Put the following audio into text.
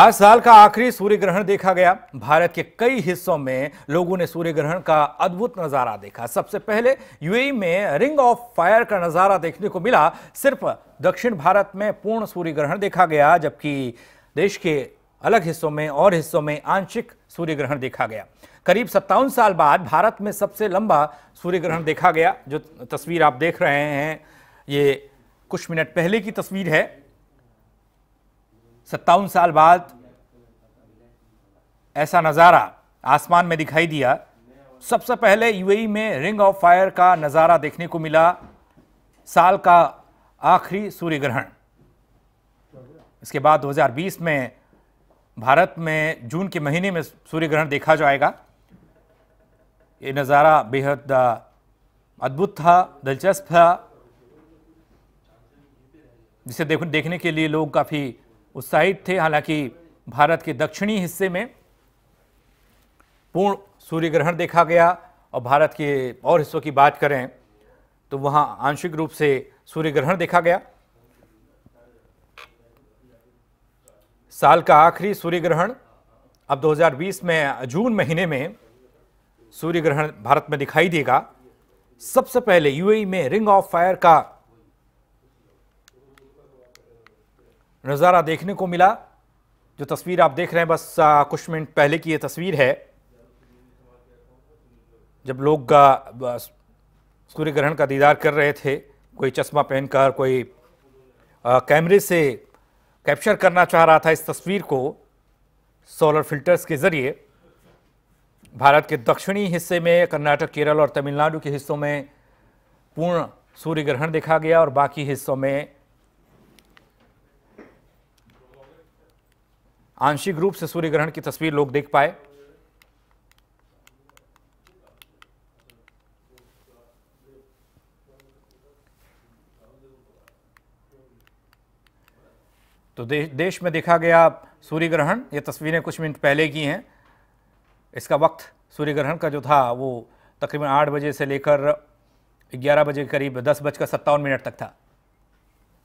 आज साल का आखिरी सूर्य ग्रहण देखा गया भारत के कई हिस्सों में लोगों ने सूर्य ग्रहण का अद्भुत नजारा देखा सबसे पहले यूएई में रिंग ऑफ फायर का नजारा देखने को मिला सिर्फ दक्षिण भारत में पूर्ण सूर्य ग्रहण देखा गया जबकि देश के अलग हिस्सों में और हिस्सों में आंशिक सूर्य ग्रहण देखा गया करीब सत्तावन साल बाद भारत में सबसे लंबा सूर्य ग्रहण देखा गया जो तस्वीर आप देख रहे हैं ये कुछ मिनट पहले की तस्वीर है सत्तावन साल बाद ऐसा नज़ारा आसमान में दिखाई दिया सबसे पहले यूएई में रिंग ऑफ फायर का नज़ारा देखने को मिला साल का आखिरी सूर्य ग्रहण इसके बाद 2020 में भारत में जून के महीने में सूर्य ग्रहण देखा जाएगा ये नज़ारा बेहद अद्भुत था दिलचस्प था जिसे देखने के लिए लोग काफ़ी उत्साहित थे हालांकि भारत के दक्षिणी हिस्से में पूर्ण सूर्य ग्रहण देखा गया और भारत के और हिस्सों की बात करें तो वहाँ आंशिक रूप से सूर्य ग्रहण देखा गया साल का आखिरी सूर्य ग्रहण अब 2020 में जून महीने में सूर्य ग्रहण भारत में दिखाई देगा सबसे पहले यूएई में रिंग ऑफ फायर का नज़ारा देखने को मिला जो तस्वीर आप देख रहे हैं बस कुछ मिनट पहले की ये तस्वीर है जब लोग सूर्य ग्रहण का दीदार कर रहे थे कोई चश्मा पहनकर कोई कैमरे से कैप्चर करना चाह रहा था इस तस्वीर को सोलर फिल्टर्स के ज़रिए भारत के दक्षिणी हिस्से में कर्नाटक केरल और तमिलनाडु के हिस्सों में पूर्ण सूर्य ग्रहण देखा गया और बाकी हिस्सों में आंशिक रूप से सूर्य ग्रहण की तस्वीर लोग देख पाए तो दे, देश में देखा गया सूर्य ग्रहण ये तस्वीरें कुछ मिनट पहले की हैं इसका वक्त सूर्य ग्रहण का जो था वो तकरीबन आठ बजे से लेकर ग्यारह बजे के करीब दस बजकर सत्तावन मिनट तक था